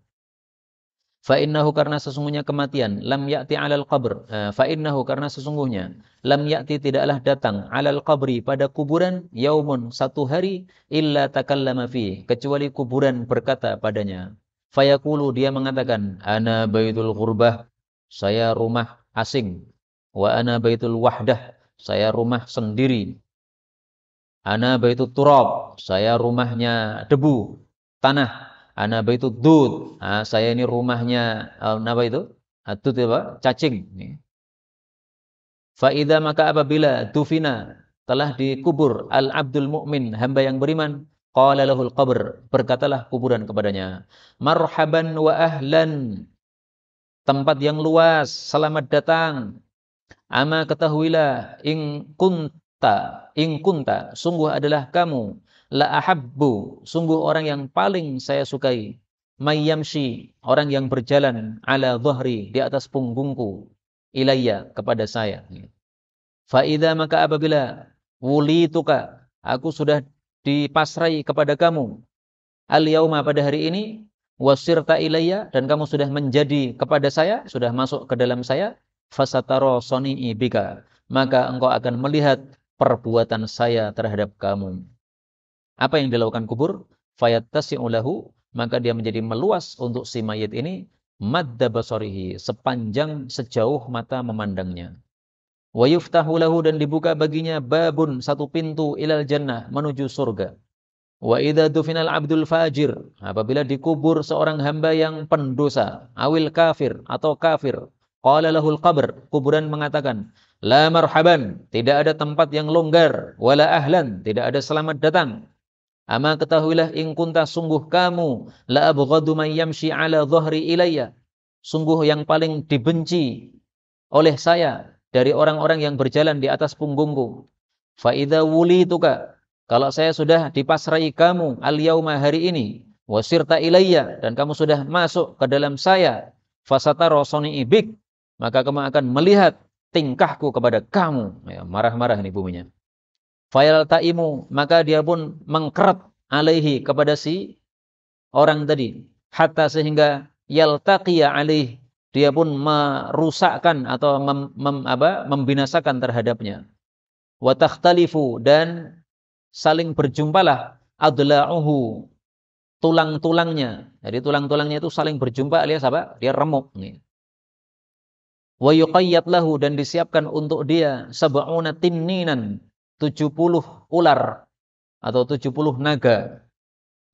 Fa innahu karena sesungguhnya kematian lam yakti 'alal qabr. Eh, Fa innahu karena sesungguhnya lam yakti tidaklah datang 'alal qabri pada kuburan yaumun satu hari illa takallama fi kecuali kuburan berkata padanya. Fayakulu dia mengatakan ana baitul qurbah saya rumah asing wa ana baitul wahdah saya rumah sendiri ana baitul turab saya rumahnya debu tanah ana baitul dud nah, saya ini rumahnya uh, apa itu atut apa cacing nih maka apabila tufina telah dikubur al abdul mukmin hamba yang beriman Qala lahul qabr, berkatalah kuburan kepadanya, marhaban wa ahlan. Tempat yang luas, selamat datang. Ama ketahuilah in kunta, in kunta, sungguh adalah kamu la ahabbu, sungguh orang yang paling saya sukai. Mayyamshi, orang yang berjalan ala zahri, di atas punggungku, ilayya, kepada saya. Fa'idha maka apabila wulituka, aku sudah dipasrai kepada kamu al yauma pada hari ini wasirta ilayya dan kamu sudah menjadi kepada saya sudah masuk ke dalam saya fasataro soni'i bika maka engkau akan melihat perbuatan saya terhadap kamu apa yang dilakukan kubur fayattasi'ulahu maka dia menjadi meluas untuk si mayit ini madda basarihi sepanjang sejauh mata memandangnya Wa yuftahu lahu dan dibuka baginya babun satu pintu ilal jannah menuju surga. Wa idza dufinal abdul fajir apabila dikubur seorang hamba yang pendosa, awil kafir atau kafir, qala lahul qabr, kuburan mengatakan, la marhaban, tidak ada tempat yang longgar, wala ahlan, tidak ada selamat datang. Ama ketahuilah in sungguh kamu la abghadu man yamshi ala dhahri ilayya. Sungguh yang paling dibenci oleh saya dari orang-orang yang berjalan di atas punggungku. Faida wuli kak. Kalau saya sudah dipasrai kamu al yauma hari ini, wasirta ilayya dan kamu sudah masuk ke dalam saya, fasata rosoni ibik, maka kamu akan melihat tingkahku kepada kamu. marah marah ya, nih buminya. Fayal taimu, maka dia pun mengkeret alaihi kepada si orang tadi. Hatta sehingga yaltaqiya alaihi dia pun merusakkan atau mem, mem, apa, membinasakan terhadapnya. Watahtalifu dan saling berjumpalah adla'uhu tulang-tulangnya. Jadi tulang-tulangnya itu saling berjumpa alias apa? Dia remuk nih. Wa lahu dan disiapkan untuk dia sab'una tinninan 70 ular atau 70 naga.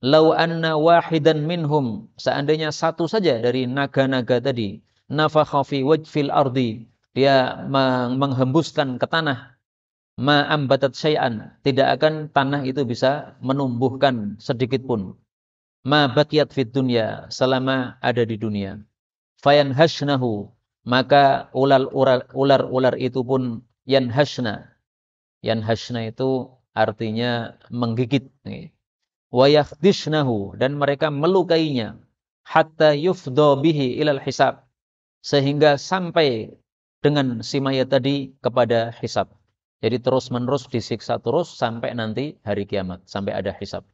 Lau anna wahidan minhum seandainya satu saja dari naga-naga tadi nafakha fi wajfil ardi dia menghembuskan ke tanah ma ambatat syai'an tidak akan tanah itu bisa menumbuhkan sedikit pun ma baqiyat fid dunya selama ada di dunia fa'yan hasnahu maka ular-ular ular-ular itu pun yan hasna itu artinya menggigit wayakhdishnahu dan mereka melukainya hatta yufdo bihi ilal hisab sehingga sampai dengan simaya tadi kepada hisab. Jadi terus-menerus disiksa terus sampai nanti hari kiamat, sampai ada hisab.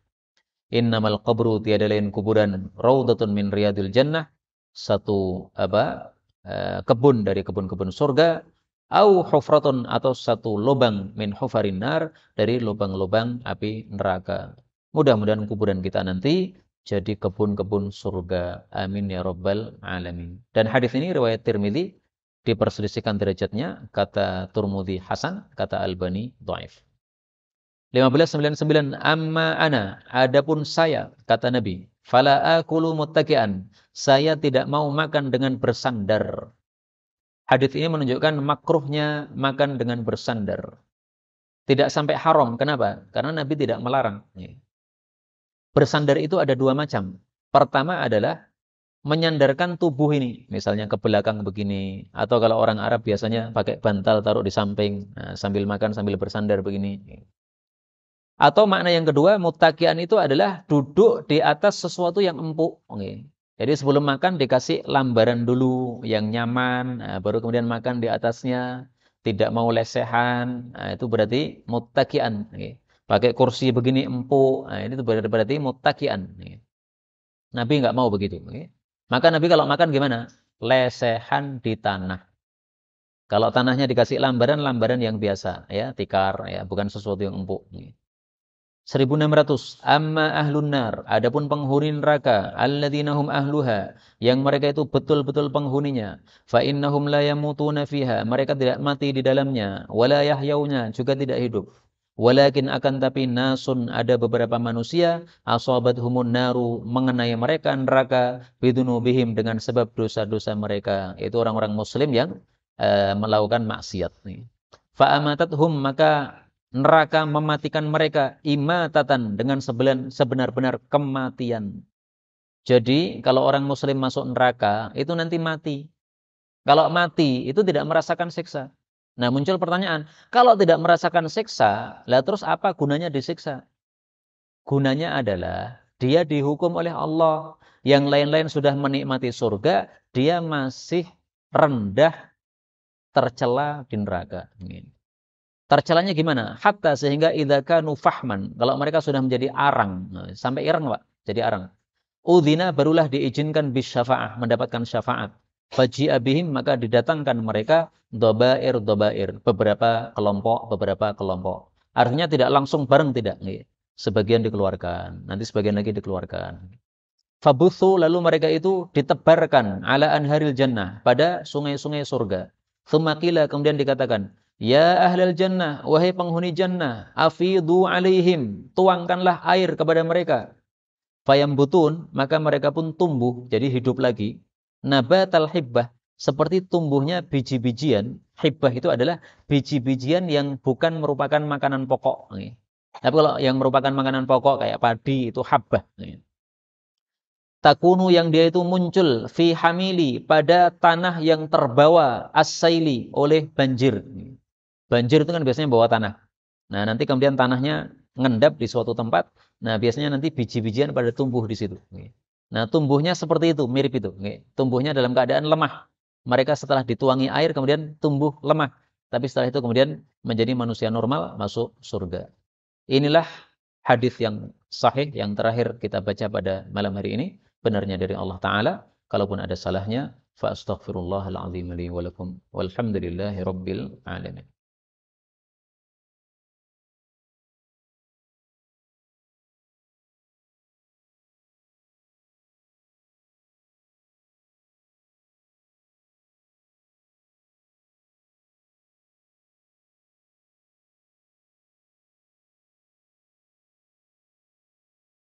Innamal qabru tiada lain kuburan raudatun min riyadil jannah, satu apa? Eh, kebun dari kebun-kebun surga au hufratun atau satu lubang min hufarin nar dari lubang-lubang api neraka. Mudah-mudahan kuburan kita nanti jadi kebun-kebun surga. Amin ya rabbal alamin. Dan hadis ini riwayat Tirmidzi diperselisihkan derajatnya kata Turmudi Hasan, kata Albani Do'if. 1599 amma ana adapun saya kata Nabi fala akulu muttaqian saya tidak mau makan dengan bersandar. Hadis ini menunjukkan makruhnya makan dengan bersandar. Tidak sampai haram. Kenapa? Karena Nabi tidak melarang. Bersandar itu ada dua macam. Pertama adalah menyandarkan tubuh ini, misalnya ke belakang begini, atau kalau orang Arab biasanya pakai bantal taruh di samping nah, sambil makan sambil bersandar begini. Atau makna yang kedua, mutakian itu adalah duduk di atas sesuatu yang empuk. Oke. Jadi sebelum makan dikasih lambaran dulu yang nyaman, nah, baru kemudian makan di atasnya, tidak mau lesehan, nah, itu berarti mutakian. Oke pakai kursi begini empuk nah, ini berarti mutakian ya. Nabi nggak mau begitu ya. maka Nabi kalau makan gimana lesehan di tanah kalau tanahnya dikasih lambaran lambaran yang biasa ya tikar ya bukan sesuatu yang empuk 1600 ya. amma ahlun nar adapun penghuni neraka alladzina hum ahluha yang mereka itu betul-betul penghuninya fa innahum la yamutuna fiha mereka tidak mati di dalamnya wala yahyauna juga tidak hidup Walakin akan tapi nasun ada beberapa manusia asobat humun naru mengenai mereka neraka bidunubihim dengan sebab dosa-dosa mereka. Itu orang-orang muslim yang uh, melakukan maksiat faamatat hum maka neraka mematikan mereka imatatan dengan sebenar-benar kematian. Jadi kalau orang muslim masuk neraka itu nanti mati. Kalau mati itu tidak merasakan siksa. Nah muncul pertanyaan, kalau tidak merasakan siksa, lah terus apa gunanya disiksa? Gunanya adalah dia dihukum oleh Allah. Yang lain-lain sudah menikmati surga, dia masih rendah tercela di neraka. Tercelanya gimana? Hatta sehingga idaka nufahman. Kalau mereka sudah menjadi arang, sampai irang pak, jadi arang. Udina barulah diizinkan bis bisyafa'ah, mendapatkan syafaat. Faji abihim maka didatangkan mereka dobair dobair beberapa kelompok beberapa kelompok. Artinya tidak langsung bareng tidak. nih iya. Sebagian dikeluarkan, nanti sebagian lagi dikeluarkan. Fabuthu lalu mereka itu ditebarkan ala anharil jannah pada sungai-sungai surga. semakila kemudian dikatakan, Ya ahlil jannah, wahai penghuni jannah, afidu alaihim, tuangkanlah air kepada mereka. Fayam butun, maka mereka pun tumbuh, jadi hidup lagi nabatal hibbah seperti tumbuhnya biji-bijian hibbah itu adalah biji-bijian yang bukan merupakan makanan pokok tapi kalau yang merupakan makanan pokok kayak padi itu habbah takunu yang dia itu muncul fi hamili pada tanah yang terbawa asaili oleh banjir banjir itu kan biasanya bawa tanah nah nanti kemudian tanahnya ngendap di suatu tempat nah biasanya nanti biji-bijian pada tumbuh di situ Nah, tumbuhnya seperti itu, mirip itu. Tumbuhnya dalam keadaan lemah. Mereka setelah dituangi air kemudian tumbuh lemah. Tapi setelah itu kemudian menjadi manusia normal masuk surga. Inilah hadis yang sahih yang terakhir kita baca pada malam hari ini. Benarnya dari Allah Ta'ala. Kalaupun ada salahnya, فأستغفر الله العظيم لي ولكم والحمد لله رب العالمين